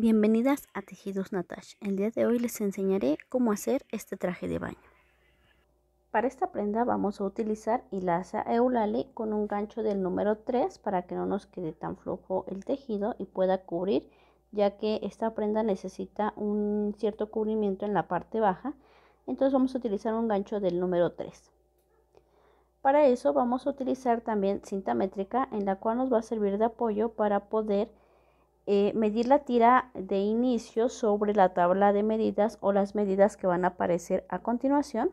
Bienvenidas a Tejidos natash El día de hoy les enseñaré cómo hacer este traje de baño. Para esta prenda vamos a utilizar hilaza eulale con un gancho del número 3 para que no nos quede tan flojo el tejido y pueda cubrir ya que esta prenda necesita un cierto cubrimiento en la parte baja entonces vamos a utilizar un gancho del número 3 para eso vamos a utilizar también cinta métrica en la cual nos va a servir de apoyo para poder eh, medir la tira de inicio sobre la tabla de medidas o las medidas que van a aparecer a continuación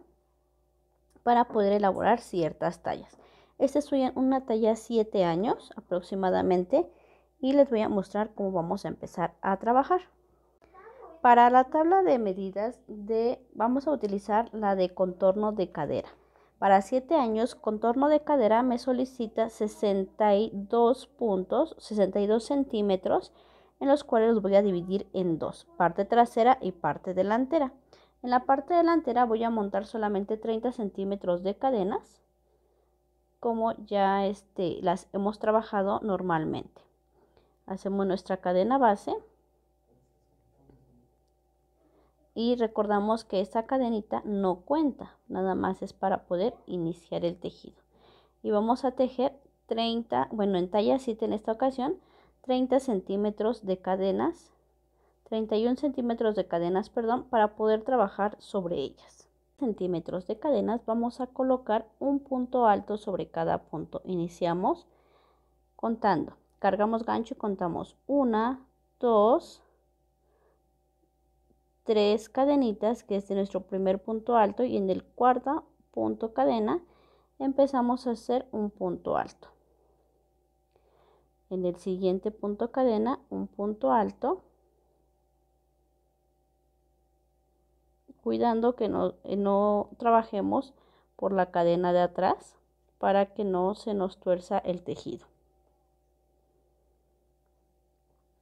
para poder elaborar ciertas tallas. Esta es una talla 7 años aproximadamente y les voy a mostrar cómo vamos a empezar a trabajar. Para la tabla de medidas de, vamos a utilizar la de contorno de cadera. Para 7 años, contorno de cadera me solicita 62 puntos, 62 centímetros, en los cuales los voy a dividir en dos, parte trasera y parte delantera. En la parte delantera voy a montar solamente 30 centímetros de cadenas, como ya este, las hemos trabajado normalmente. Hacemos nuestra cadena base y recordamos que esta cadenita no cuenta, nada más es para poder iniciar el tejido. Y vamos a tejer 30, bueno en talla 7 en esta ocasión, 30 centímetros de cadenas, 31 centímetros de cadenas, perdón, para poder trabajar sobre ellas. Centímetros de cadenas vamos a colocar un punto alto sobre cada punto. Iniciamos contando, cargamos gancho y contamos una, 2, tres cadenitas, que es de nuestro primer punto alto, y en el cuarto punto cadena empezamos a hacer un punto alto. En el siguiente punto cadena, un punto alto, cuidando que no, eh, no trabajemos por la cadena de atrás para que no se nos tuerza el tejido.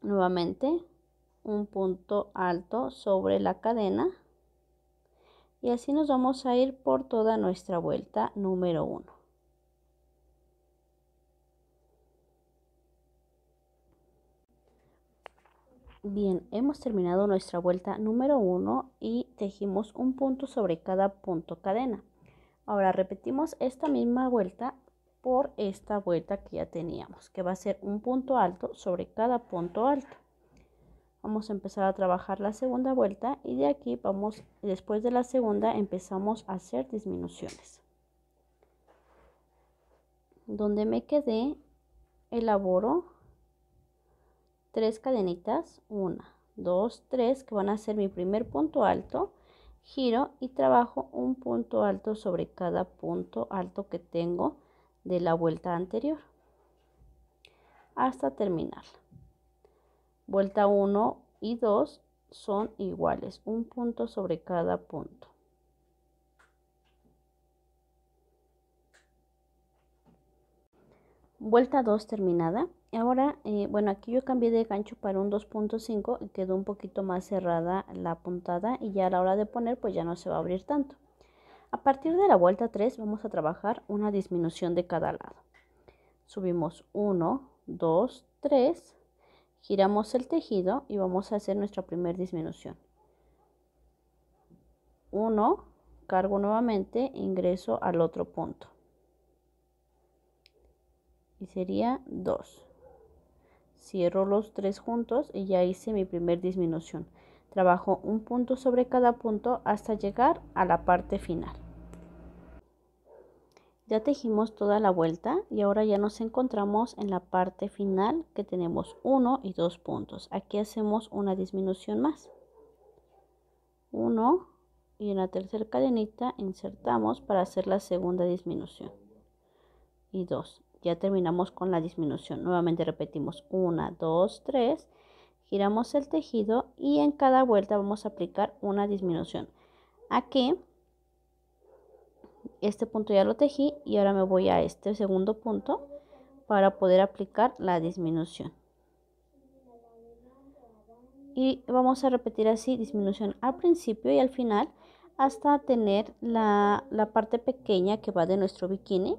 Nuevamente un punto alto sobre la cadena y así nos vamos a ir por toda nuestra vuelta número 1. Bien, hemos terminado nuestra vuelta número uno y tejimos un punto sobre cada punto cadena. Ahora repetimos esta misma vuelta por esta vuelta que ya teníamos, que va a ser un punto alto sobre cada punto alto vamos a empezar a trabajar la segunda vuelta y de aquí vamos, después de la segunda empezamos a hacer disminuciones. Donde me quedé, elaboro tres cadenitas, una, dos, tres, que van a ser mi primer punto alto, giro y trabajo un punto alto sobre cada punto alto que tengo de la vuelta anterior hasta terminar. Vuelta 1 y 2 son iguales, un punto sobre cada punto. Vuelta 2 terminada. Ahora, eh, bueno, aquí yo cambié de gancho para un 2.5 y quedó un poquito más cerrada la puntada y ya a la hora de poner pues ya no se va a abrir tanto. A partir de la vuelta 3 vamos a trabajar una disminución de cada lado. Subimos 1, 2, 3, Giramos el tejido y vamos a hacer nuestra primera disminución. 1, cargo nuevamente, ingreso al otro punto. Y sería 2. Cierro los tres juntos y ya hice mi primer disminución. Trabajo un punto sobre cada punto hasta llegar a la parte final. Ya tejimos toda la vuelta y ahora ya nos encontramos en la parte final que tenemos 1 y 2 puntos. Aquí hacemos una disminución más. 1 y en la tercera cadenita insertamos para hacer la segunda disminución. Y 2. Ya terminamos con la disminución. Nuevamente repetimos 1, 2, 3. Giramos el tejido y en cada vuelta vamos a aplicar una disminución. Aquí este punto ya lo tejí y ahora me voy a este segundo punto para poder aplicar la disminución y vamos a repetir así disminución al principio y al final hasta tener la, parte pequeña que va de nuestro bikini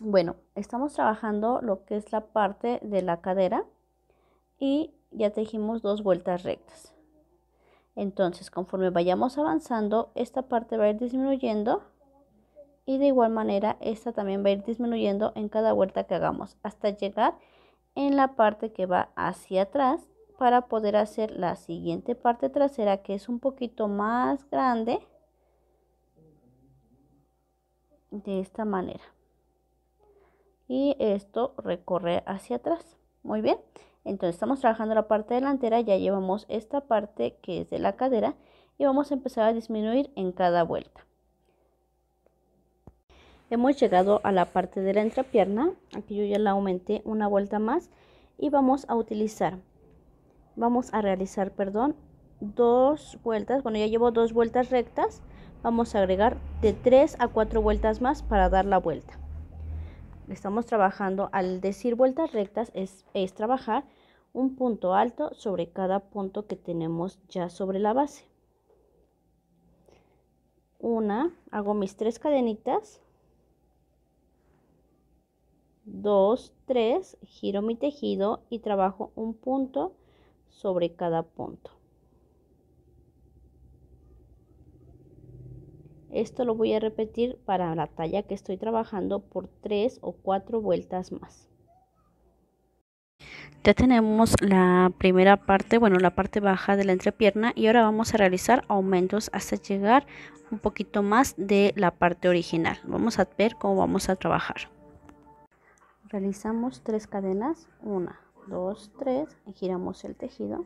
bueno estamos trabajando lo que es la parte de la cadera y ya tejimos dos vueltas rectas entonces, conforme vayamos avanzando, esta parte va a ir disminuyendo y de igual manera esta también va a ir disminuyendo en cada vuelta que hagamos hasta llegar en la parte que va hacia atrás para poder hacer la siguiente parte trasera que es un poquito más grande de esta manera y esto recorre hacia atrás muy bien entonces estamos trabajando la parte delantera, ya llevamos esta parte que es de la cadera y vamos a empezar a disminuir en cada vuelta. Hemos llegado a la parte de la entrepierna, aquí yo ya la aumenté una vuelta más y vamos a utilizar, vamos a realizar, perdón, dos vueltas, bueno ya llevo dos vueltas rectas, vamos a agregar de 3 a 4 vueltas más para dar la vuelta estamos trabajando, al decir vueltas rectas, es, trabajar un punto alto sobre cada punto que tenemos ya sobre la base. Una, hago mis tres cadenitas. Dos, tres, giro mi tejido y trabajo un punto sobre cada punto. Esto lo voy a repetir para la talla que estoy trabajando por 3 o 4 vueltas más. Ya tenemos la primera parte, bueno la parte baja de la entrepierna y ahora vamos a realizar aumentos hasta llegar un poquito más de la parte original. Vamos a ver cómo vamos a trabajar. Realizamos tres cadenas, una, dos, tres, y giramos el tejido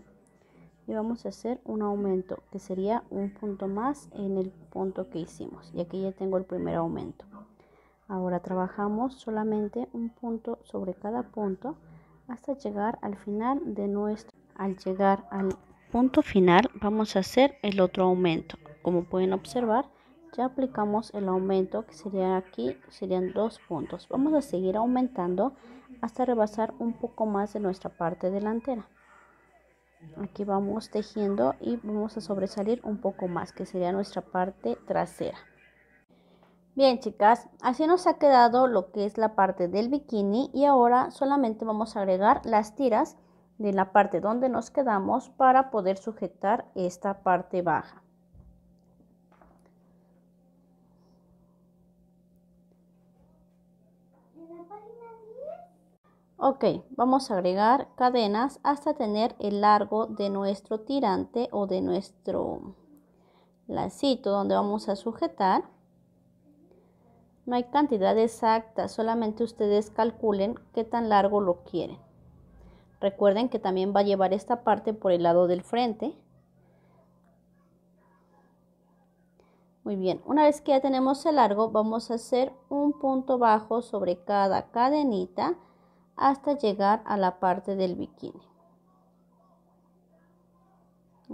y vamos a hacer un aumento que sería un punto más en el punto que hicimos y aquí ya tengo el primer aumento ahora trabajamos solamente un punto sobre cada punto hasta llegar al final de nuestro al llegar al punto final vamos a hacer el otro aumento como pueden observar ya aplicamos el aumento que sería aquí serían dos puntos vamos a seguir aumentando hasta rebasar un poco más de nuestra parte delantera aquí vamos tejiendo y vamos a sobresalir un poco más que sería nuestra parte trasera bien chicas así nos ha quedado lo que es la parte del bikini y ahora solamente vamos a agregar las tiras de la parte donde nos quedamos para poder sujetar esta parte baja Ok, vamos a agregar cadenas hasta tener el largo de nuestro tirante o de nuestro lacito donde vamos a sujetar. No hay cantidad exacta, solamente ustedes calculen qué tan largo lo quieren. Recuerden que también va a llevar esta parte por el lado del frente. Muy bien, una vez que ya tenemos el largo, vamos a hacer un punto bajo sobre cada cadenita hasta llegar a la parte del bikini.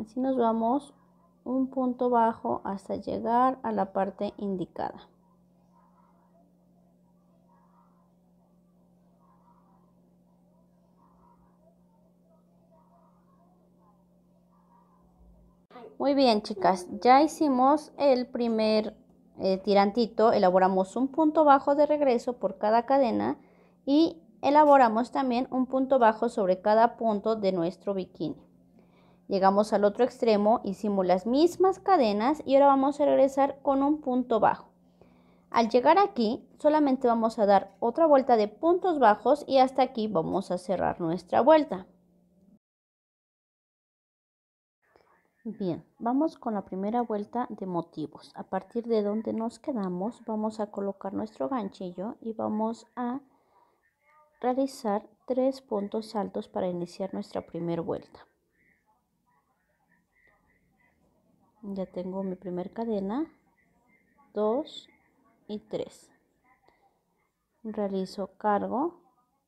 Así nos vamos un punto bajo hasta llegar a la parte indicada. Muy bien, chicas, ya hicimos el primer eh, tirantito, elaboramos un punto bajo de regreso por cada cadena y Elaboramos también un punto bajo sobre cada punto de nuestro bikini. Llegamos al otro extremo, hicimos las mismas cadenas y ahora vamos a regresar con un punto bajo. Al llegar aquí, solamente vamos a dar otra vuelta de puntos bajos y hasta aquí vamos a cerrar nuestra vuelta. Bien, vamos con la primera vuelta de motivos. A partir de donde nos quedamos, vamos a colocar nuestro ganchillo y vamos a realizar tres puntos altos para iniciar nuestra primera vuelta. Ya tengo mi primer cadena, 2 y 3. Realizo cargo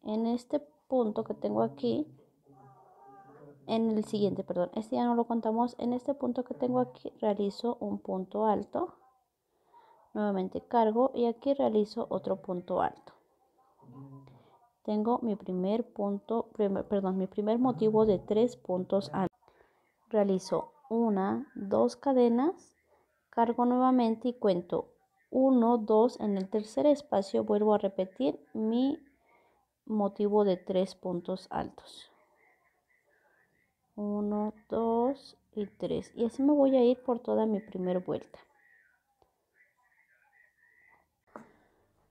en este punto que tengo aquí, en el siguiente, perdón, este ya no lo contamos, en este punto que tengo aquí realizo un punto alto, nuevamente cargo y aquí realizo otro punto alto tengo mi primer punto, perdón, mi primer motivo de tres puntos altos. Realizo una, dos cadenas, cargo nuevamente y cuento 1, 2. En el tercer espacio vuelvo a repetir mi motivo de tres puntos altos. 1, 2 y 3. Y así me voy a ir por toda mi primera vuelta.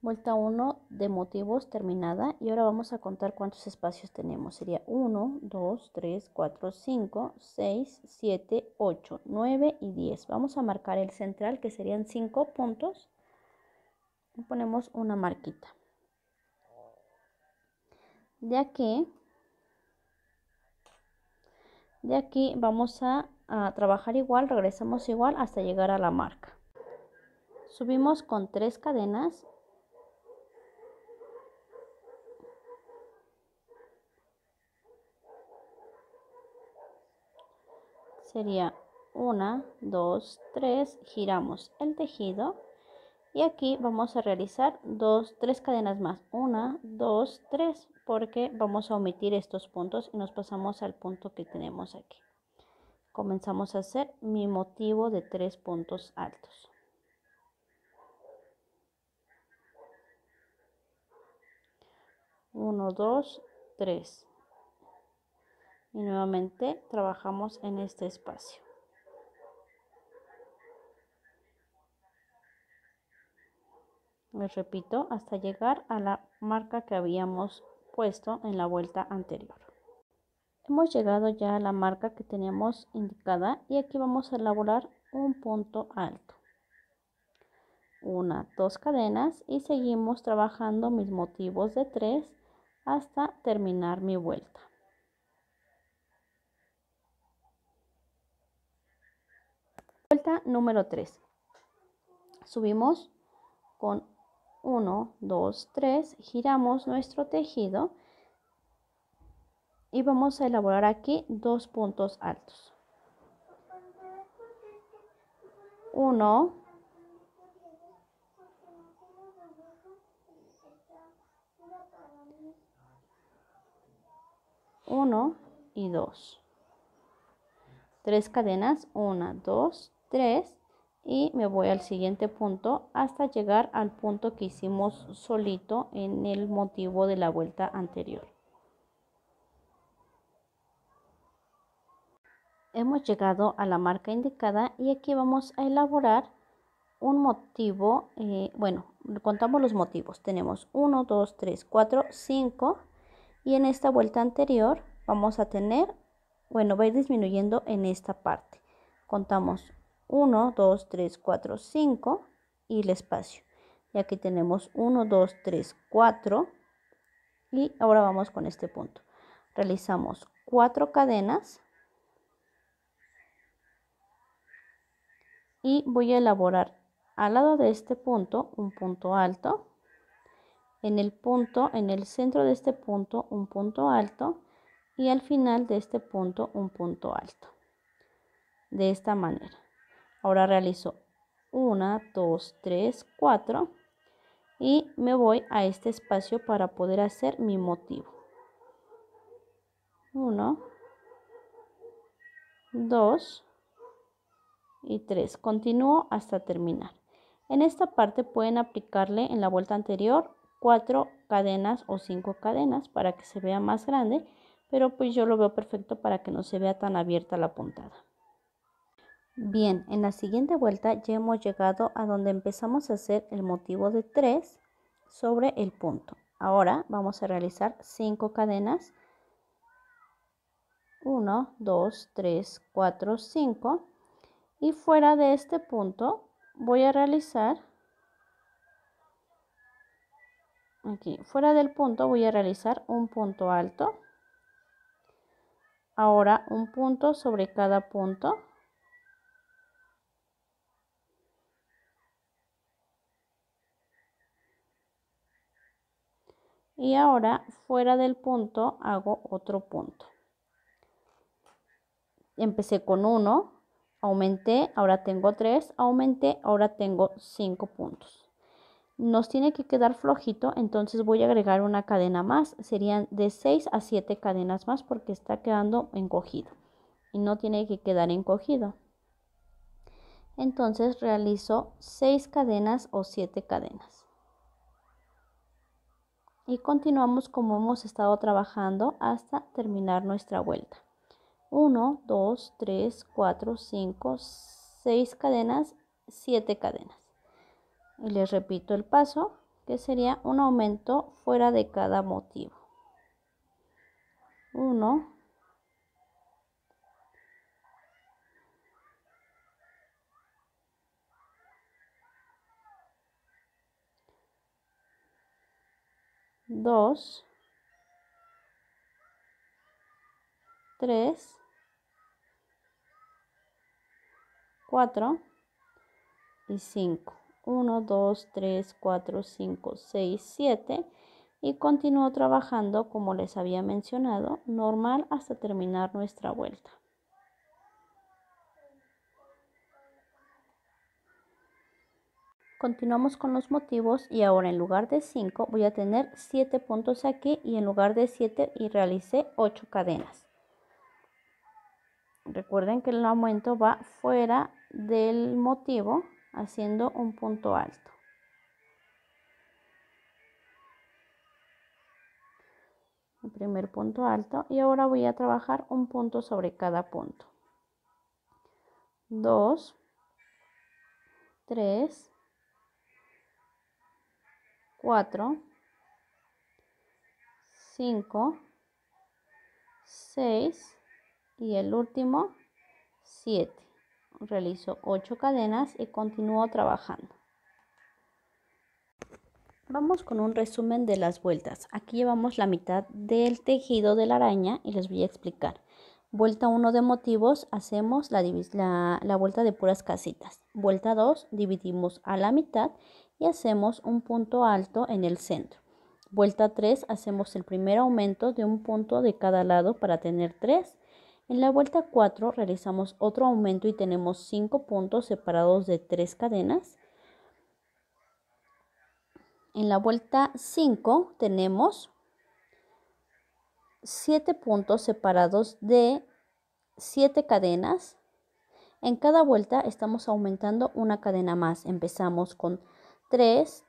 Vuelta 1 de motivos terminada y ahora vamos a contar cuántos espacios tenemos. Sería 1, 2, 3, 4, 5, 6, 7, 8, 9 y 10. Vamos a marcar el central que serían 5 puntos. Y ponemos una marquita. De aquí, de aquí vamos a, a trabajar igual, regresamos igual hasta llegar a la marca. Subimos con tres cadenas sería 1, 2, 3, giramos el tejido y aquí vamos a realizar 2, 3 cadenas más, 1, 2, 3, porque vamos a omitir estos puntos y nos pasamos al punto que tenemos aquí. Comenzamos a hacer mi motivo de 3 puntos altos. 1 2 3 y nuevamente trabajamos en este espacio. Les repito, hasta llegar a la marca que habíamos puesto en la vuelta anterior. Hemos llegado ya a la marca que teníamos indicada y aquí vamos a elaborar un punto alto. Una, dos cadenas y seguimos trabajando mis motivos de tres hasta terminar mi vuelta. Vuelta número 3. Subimos con 1, 2, 3, giramos nuestro tejido y vamos a elaborar aquí dos puntos altos. 1, 1 y 2. 3 cadenas, 1, 2, 3 y me voy al siguiente punto hasta llegar al punto que hicimos solito en el motivo de la vuelta anterior. Hemos llegado a la marca indicada y aquí vamos a elaborar un motivo, eh, bueno, contamos los motivos, tenemos 1, 2, 3, 4, 5 y en esta vuelta anterior vamos a tener, bueno, va a ir disminuyendo en esta parte. Contamos 1, 2, 3, 4, 5 y el espacio. Y aquí tenemos 1, 2, 3, 4 y ahora vamos con este punto. Realizamos 4 cadenas y voy a elaborar al lado de este punto un punto alto. En el punto, en el centro de este punto, un punto alto y al final de este punto un punto alto. De esta manera. Ahora realizo 1, 2, 3, 4 y me voy a este espacio para poder hacer mi motivo. 1, 2 y 3. Continúo hasta terminar. En esta parte pueden aplicarle en la vuelta anterior 4 cadenas o 5 cadenas para que se vea más grande, pero pues yo lo veo perfecto para que no se vea tan abierta la puntada. Bien, en la siguiente vuelta ya hemos llegado a donde empezamos a hacer el motivo de 3 sobre el punto. Ahora vamos a realizar 5 cadenas. 1, 2, 3, 4, 5. Y fuera de este punto voy a realizar, aquí, fuera del punto voy a realizar un punto alto. Ahora un punto sobre cada punto y ahora fuera del punto hago otro punto. Empecé con uno, aumenté, ahora tengo 3, aumenté, ahora tengo cinco puntos. Nos tiene que quedar flojito, entonces voy a agregar una cadena más. Serían de 6 a 7 cadenas más porque está quedando encogido. Y no tiene que quedar encogido. Entonces realizo seis cadenas o siete cadenas y continuamos como hemos estado trabajando hasta terminar nuestra vuelta. 1, 2, 3, 4, 5, 6 cadenas, 7 cadenas. Y les repito el paso que sería un aumento fuera de cada motivo. 1, 2, 3, 4 y 5. 1, 2, 3, 4, 5, 6, 7 y continúo trabajando como les había mencionado normal hasta terminar nuestra vuelta. Continuamos con los motivos y ahora en lugar de 5 voy a tener 7 puntos aquí y en lugar de 7 y realicé 8 cadenas. Recuerden que el aumento va fuera del motivo haciendo un punto alto. El primer punto alto y ahora voy a trabajar un punto sobre cada punto. 2, 3, 4, 5, 6 y el último 7. Realizo 8 cadenas y continúo trabajando. Vamos con un resumen de las vueltas. Aquí llevamos la mitad del tejido de la araña y les voy a explicar. Vuelta 1 de motivos hacemos la, la, la, vuelta de puras casitas. Vuelta 2 dividimos a la mitad y hacemos un punto alto en el centro. Vuelta 3 hacemos el primer aumento de un punto de cada lado para tener 3. En la vuelta 4 realizamos otro aumento y tenemos 5 puntos separados de 3 cadenas. En la vuelta 5 tenemos 7 puntos separados de 7 cadenas. En cada vuelta estamos aumentando una cadena más. Empezamos con 3,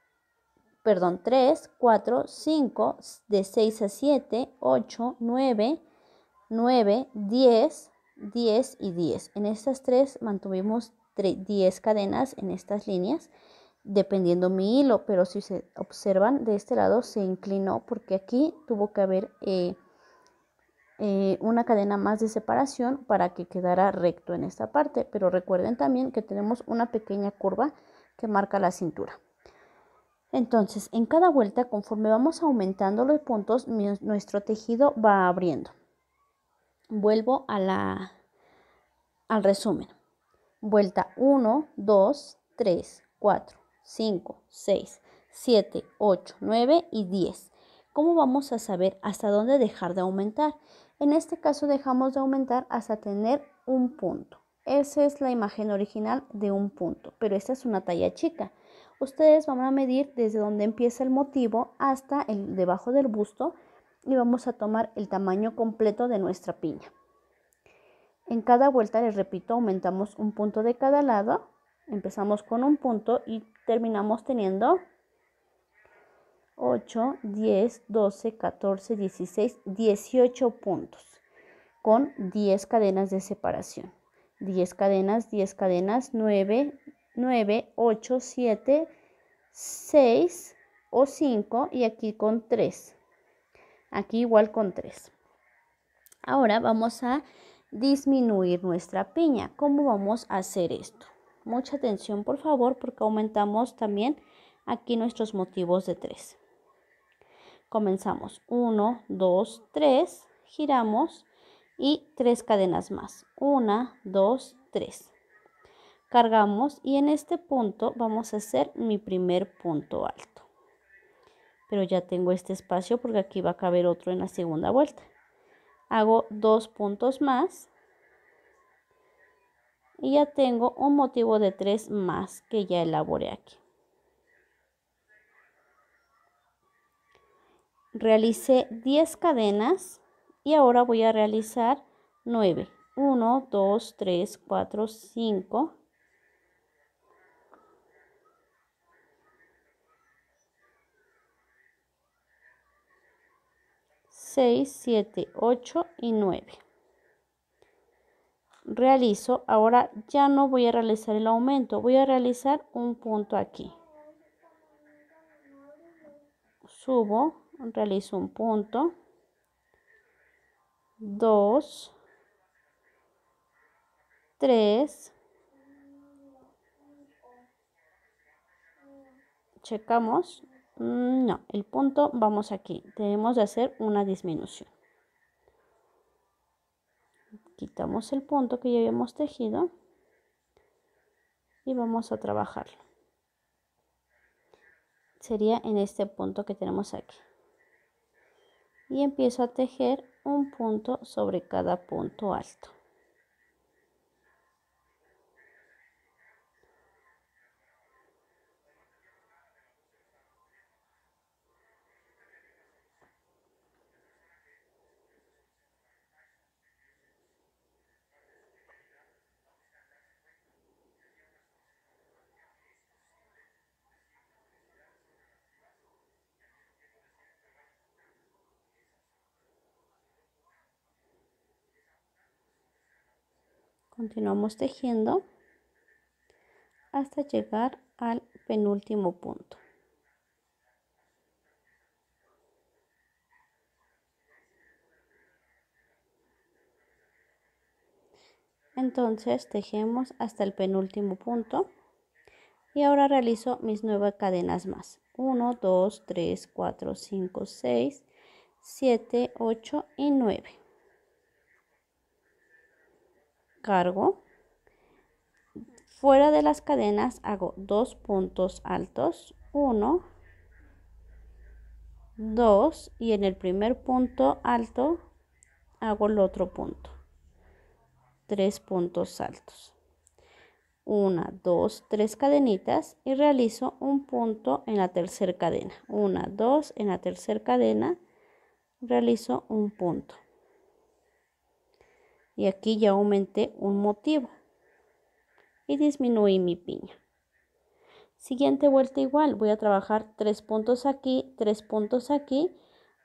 perdón, 3, 4, 5, de 6 a 7, 8, 9, 9, 10, 10 y 10. En estas tres mantuvimos 10 cadenas en estas líneas, dependiendo mi hilo, pero si se observan de este lado se inclinó porque aquí tuvo que haber eh, eh, una cadena más de separación para que quedara recto en esta parte, pero recuerden también que tenemos una pequeña curva que marca la cintura. Entonces, en cada vuelta, conforme vamos aumentando los puntos, nuestro tejido va abriendo. Vuelvo a la, al resumen. Vuelta 1, 2, 3, 4, 5, 6, 7, 8, 9 y 10. ¿Cómo vamos a saber hasta dónde dejar de aumentar? En este caso dejamos de aumentar hasta tener un punto. Esa es la imagen original de un punto, pero esta es una talla chica. Ustedes van a medir desde donde empieza el motivo hasta el debajo del busto y vamos a tomar el tamaño completo de nuestra piña. En cada vuelta, les repito, aumentamos un punto de cada lado. Empezamos con un punto y terminamos teniendo 8, 10, 12, 14, 16, 18 puntos con 10 cadenas de separación. 10 cadenas, 10 cadenas, 9, 9, 8, 7, 6 o 5 y aquí con 3. Aquí igual con 3. Ahora vamos a disminuir nuestra piña. ¿Cómo vamos a hacer esto? Mucha atención por favor porque aumentamos también aquí nuestros motivos de 3. Comenzamos 1, 2, 3, giramos y 3 cadenas más. 1, 2, 3 cargamos y en este punto vamos a hacer mi primer punto alto pero ya tengo este espacio porque aquí va a caber otro en la segunda vuelta hago dos puntos más y ya tengo un motivo de tres más que ya elaboré aquí realicé 10 cadenas y ahora voy a realizar 9 1 2 3 4 5 6, 7, 8 y 9. Realizo, ahora ya no voy a realizar el aumento, voy a realizar un punto aquí. Subo, realizo un punto. 2, 3, checamos Mm, no, el punto vamos aquí. Debemos de hacer una disminución. Quitamos el punto que ya habíamos tejido y vamos a trabajarlo. Sería en este punto que tenemos aquí. Y empiezo a tejer un punto sobre cada punto alto. continuamos tejiendo hasta llegar al penúltimo punto entonces tejemos hasta el penúltimo punto y ahora realizo mis nueve cadenas más 1 2 3 4 5 6 7 8 y 9 cargo. Fuera de las cadenas hago dos puntos altos, uno, dos, y en el primer punto alto hago el otro punto. Tres puntos altos. Una, dos, tres cadenitas y realizo un punto en la tercera cadena. Una, dos, en la tercera cadena realizo un punto y aquí ya aumenté un motivo y disminuí mi piña. Siguiente vuelta igual, voy a trabajar tres puntos aquí, tres puntos aquí,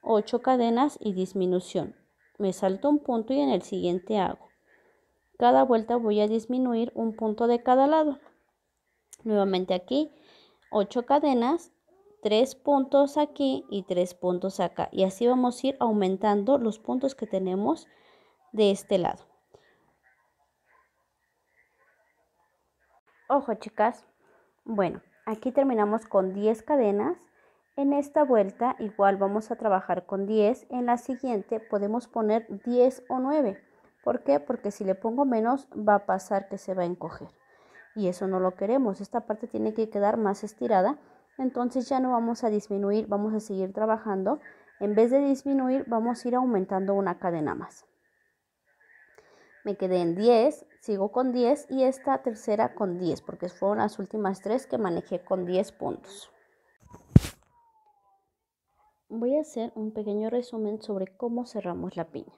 ocho cadenas y disminución. Me salto un punto y en el siguiente hago. Cada vuelta voy a disminuir un punto de cada lado. Nuevamente aquí, ocho cadenas, tres puntos aquí y tres puntos acá. Y así vamos a ir aumentando los puntos que tenemos de este lado. Ojo chicas. Bueno, aquí terminamos con 10 cadenas. En esta vuelta igual vamos a trabajar con 10. En la siguiente podemos poner 10 o 9. ¿Por qué? Porque si le pongo menos va a pasar que se va a encoger. Y eso no lo queremos. Esta parte tiene que quedar más estirada. Entonces ya no vamos a disminuir, vamos a seguir trabajando. En vez de disminuir vamos a ir aumentando una cadena más me quedé en 10, sigo con 10 y esta tercera con 10, porque fueron las últimas tres que manejé con 10 puntos. Voy a hacer un pequeño resumen sobre cómo cerramos la piña.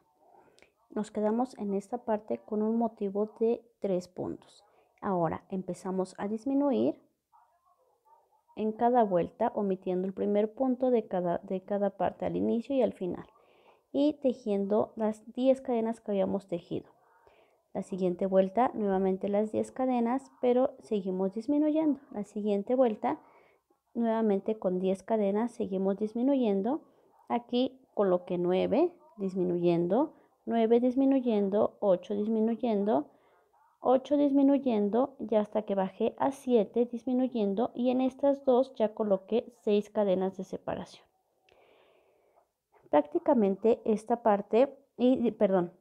Nos quedamos en esta parte con un motivo de 3 puntos. Ahora empezamos a disminuir en cada vuelta, omitiendo el primer punto de cada, de cada parte al inicio y al final, y tejiendo las 10 cadenas que habíamos tejido. La siguiente vuelta, nuevamente las 10 cadenas, pero seguimos disminuyendo. La siguiente vuelta, nuevamente con 10 cadenas, seguimos disminuyendo. Aquí coloqué 9, disminuyendo, 9 disminuyendo, 8 disminuyendo, 8 disminuyendo, ya hasta que bajé a 7 disminuyendo y en estas dos ya coloqué 6 cadenas de separación. Prácticamente esta parte, y perdón,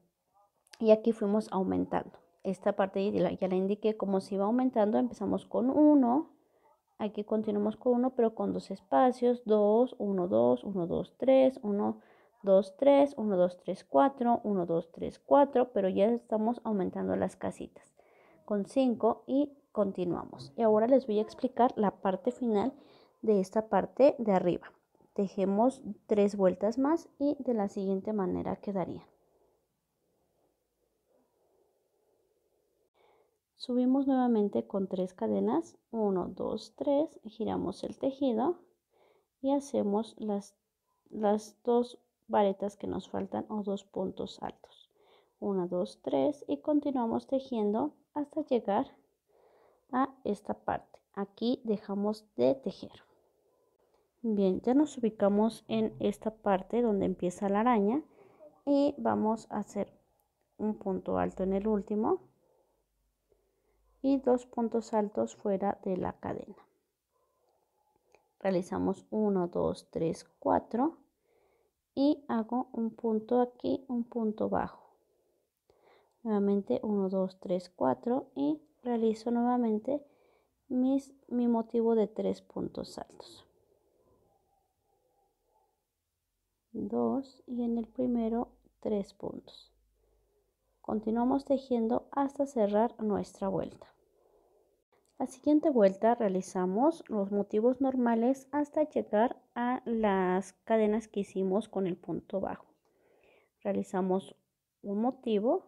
y aquí fuimos aumentando. Esta parte ya la, indiqué como se iba aumentando, empezamos con 1, aquí continuamos con 1 pero con dos espacios, 2, 1, 2, 1, 2, 3, 1, 2, 3, 1, 2, 3, 4, 1, 2, 3, 4, pero ya estamos aumentando las casitas con 5 y continuamos. Y ahora les voy a explicar la parte final de esta parte de arriba. Dejemos tres vueltas más y de la siguiente manera quedaría. Subimos nuevamente con tres cadenas, 1, 2, 3, giramos el tejido y hacemos las, las dos varetas que nos faltan o dos puntos altos. 1, 2, 3 y continuamos tejiendo hasta llegar a esta parte. Aquí dejamos de tejer. Bien, ya nos ubicamos en esta parte donde empieza la araña y vamos a hacer un punto alto en el último y dos puntos altos fuera de la cadena. Realizamos 1, 2, 3, 4 y hago un punto aquí, un punto bajo. Nuevamente 1, 2, 3, 4 y realizo nuevamente mis, mi motivo de tres puntos altos. 2 y en el primero tres puntos. Continuamos tejiendo hasta cerrar nuestra vuelta. La siguiente vuelta realizamos los motivos normales hasta llegar a las cadenas que hicimos con el punto bajo. Realizamos un motivo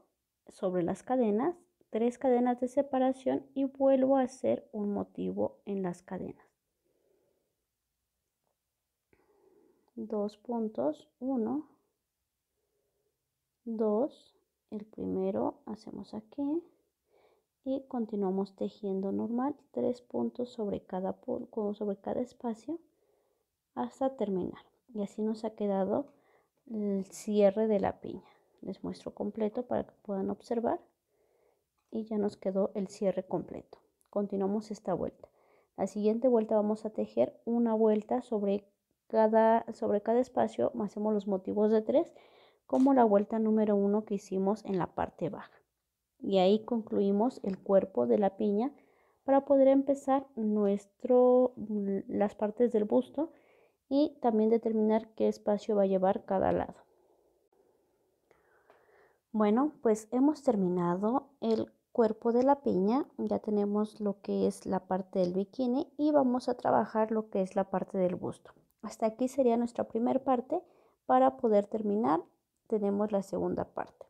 sobre las cadenas, tres cadenas de separación y vuelvo a hacer un motivo en las cadenas. Dos puntos, uno, dos, el primero hacemos aquí y continuamos tejiendo normal tres puntos sobre cada sobre cada espacio hasta terminar y así nos ha quedado el cierre de la piña les muestro completo para que puedan observar y ya nos quedó el cierre completo continuamos esta vuelta la siguiente vuelta vamos a tejer una vuelta sobre cada sobre cada espacio hacemos los motivos de tres como la vuelta número 1 que hicimos en la parte baja. Y ahí concluimos el cuerpo de la piña para poder empezar nuestro, las partes del busto y también determinar qué espacio va a llevar cada lado. Bueno, pues hemos terminado el cuerpo de la piña, ya tenemos lo que es la parte del bikini y vamos a trabajar lo que es la parte del busto. Hasta aquí sería nuestra primera parte para poder terminar tenemos la segunda parte.